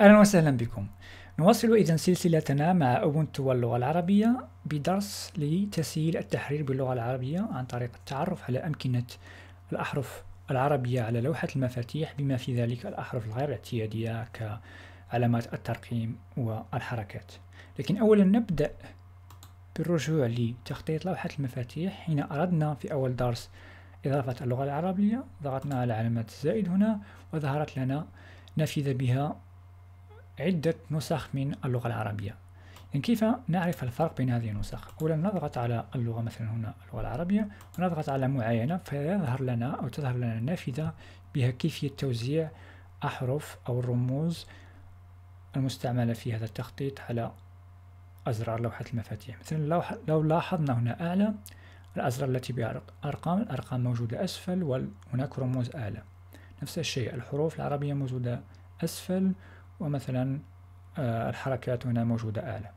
أهلا وسهلا بكم نواصل إذا سلسلتنا مع أوبونتو واللغة العربية بدرس لتسهيل التحرير باللغة العربية عن طريق التعرف على أمكنة الأحرف العربية على لوحة المفاتيح بما في ذلك الأحرف الغير اعتيادية كعلامات الترقيم والحركات لكن أولا نبدأ بالرجوع لتخطيط لوحة المفاتيح حين أردنا في أول درس إضافة اللغة العربية ضغطنا على علامة الزائد هنا وظهرت لنا نفذ بها عدة نسخ من اللغة العربية يعني كيف نعرف الفرق بين هذه النسخ أولا نضغط على اللغة مثلا هنا اللغة العربية ونضغط على معاينة فيظهر لنا أو تظهر لنا نافذة بها كيفية توزيع أحرف أو الرموز المستعملة في هذا التخطيط على أزرار لوحة المفاتيح مثلا لو, لو لاحظنا هنا أعلى الأزرار التي بها أرقام الأرقام موجودة أسفل وهناك رموز أعلى نفس الشيء الحروف العربية موجودة أسفل ومثلا آه، الحركات هنا موجودة أعلى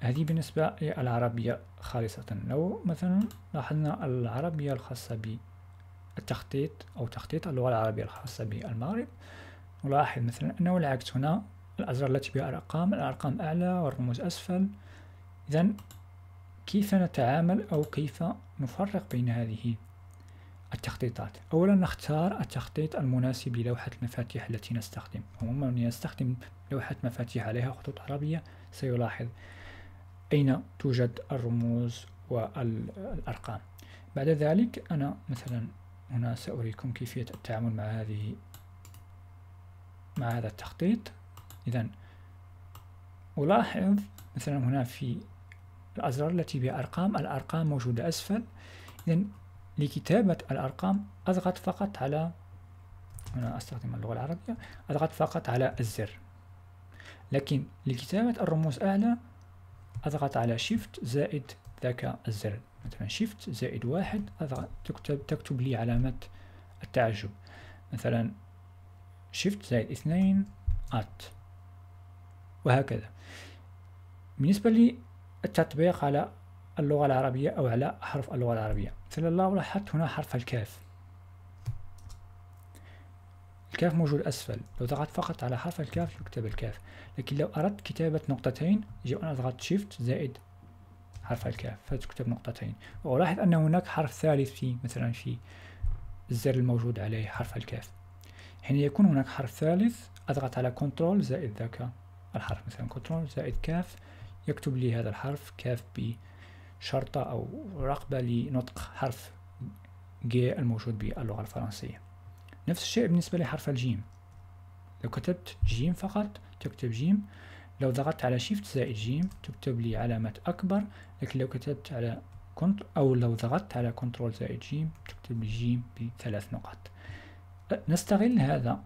هذه بالنسبة للعربية خالصة لو مثلا لاحظنا العربية الخاصة بالتخطيط أو تخطيط اللغة العربية الخاصة بالمغرب نلاحظ مثلا أنه العكس هنا الأزرار التي بها الأرقام الأرقام أعلى والرموز أسفل إذا كيف نتعامل أو كيف نفرق بين هذه التخطيطات أولا نختار التخطيط المناسب للوحة المفاتيح التي نستخدم عموما من يستخدم لوحة مفاتيح عليها خطوط عربية سيلاحظ أين توجد الرموز والأرقام بعد ذلك أنا مثلا هنا سأريكم كيفية التعامل مع هذه مع هذا التخطيط إذا ألاحظ مثلا هنا في الأزرار التي بها أرقام الأرقام موجودة أسفل إذا لكتابة الأرقام أضغط فقط على هنا أستخدم اللغة العربية أضغط فقط على الزر لكن لكتابة الرموز أعلى أضغط على شيفت زائد ذاك الزر مثلا شيفت زائد واحد أضغط تكتب, تكتب لي علامة التعجب مثلا شيفت زائد اثنين أت وهكذا بالنسبة للتطبيق على اللغة العربية أو على حرف اللغة العربية مثلا لو لاحظت هنا حرف الكاف الكاف موجود أسفل لو ضغطت فقط على حرف الكاف يكتب الكاف لكن لو أردت كتابة نقطتين يجب أن أضغط شيفت زائد حرف الكاف فتكتب نقطتين ولاحظ أن هناك حرف ثالث في مثلا في الزر الموجود عليه حرف الكاف حين يكون هناك حرف ثالث أضغط على كنترول زائد ذاك الحرف مثلا كنترول زائد كاف يكتب لي هذا الحرف كاف بي شرطة أو رقبة لنطق حرف جي الموجود باللغة الفرنسية نفس الشيء بالنسبة لحرف الجيم لو كتبت جيم فقط تكتب جيم لو ضغطت على شيفت زائد جيم تكتب لي علامة أكبر لكن لو كتبت على كنت أو لو ضغطت على كنترول زائد جيم تكتب لي جيم بثلاث نقط نستغل هذا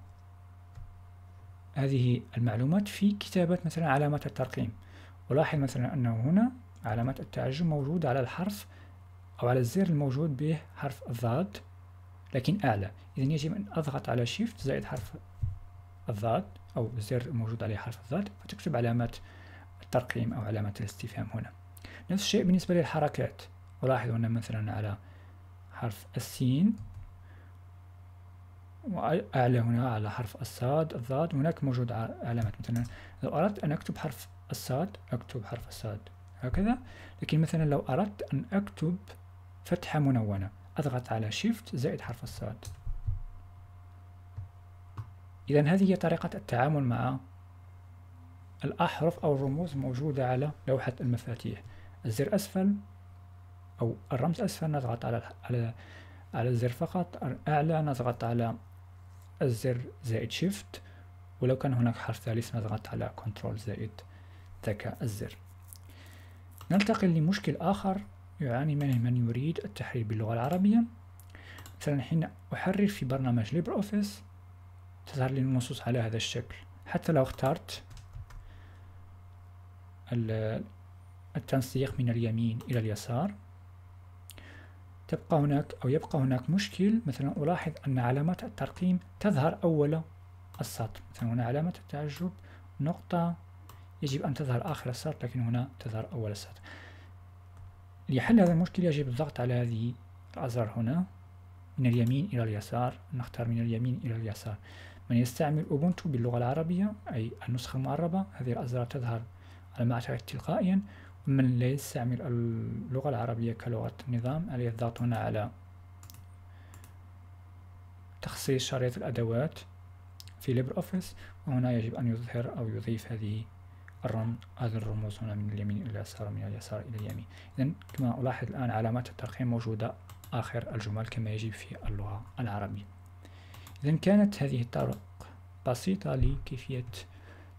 هذه المعلومات في كتابة مثلا علامات الترقيم ولاحظ مثلا أنه هنا علامات التعجب موجودة على الحرف أو على الزر الموجود به حرف الضاد لكن أعلى إذا يجب أن أضغط على شيفت زائد حرف الضاد أو الزر الموجود عليه حرف الضاد فتكتب علامة الترقيم أو علامة الاستفهام هنا نفس الشيء بالنسبة للحركات ولاحظوا أن مثلا على حرف السين وأعلى هنا على حرف الصاد الضاد هناك موجود علامات مثلا لو أردت أن أكتب حرف الصاد أكتب حرف الصاد هكذا لكن مثلا لو أردت أن أكتب فتحة منونة أضغط على Shift زائد حرف الصاد إذا هذه هي طريقة التعامل مع الأحرف أو الرموز موجودة على لوحة المفاتيح الزر أسفل أو الرمز أسفل نضغط على على على الزر فقط أعلى نضغط على الزر زائد شيفت ولو كان هناك حرف ثالث نضغط على كنترول زائد ذكاء الزر ننتقل لمشكل آخر يعاني منه من يريد التحرير باللغة العربية مثلا حين أحرر في برنامج ليبر أوفيس تظهر لي النصوص على هذا الشكل حتى لو اخترت التنسيق من اليمين إلى اليسار تبقى هناك أو يبقى هناك مشكل مثلا ألاحظ أن علامات الترقيم تظهر أول السطر مثلا هنا علامة التعجب نقطة يجب أن تظهر آخر السطر لكن هنا تظهر أول السطر لحل هذا المشكل يجب الضغط على هذه الأزرار هنا من اليمين إلى اليسار نختار من اليمين إلى اليسار من يستعمل أوبونتو باللغة العربية أي النسخة المعربة هذه الأزرار تظهر على ما أعتقد تلقائيا ومن لا يستعمل اللغة العربية كلغة نظام عليه الضغط هنا على تخصيص شريط الأدوات في ليبر أوفيس وهنا يجب أن يظهر أو يضيف هذه الرمز الرموز هنا من اليمين إلى اليسار من اليسار إلى اليمين إذا كما ألاحظ الآن علامات الترقيم موجودة آخر الجمل كما يجب في اللغة العربية إذا كانت هذه الطرق بسيطة لكيفية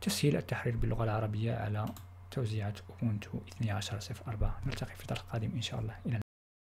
تسهيل التحرير باللغة العربية على توزيعات أوبونتو 12.04 نلتقي في درس قادم إن شاء الله إلى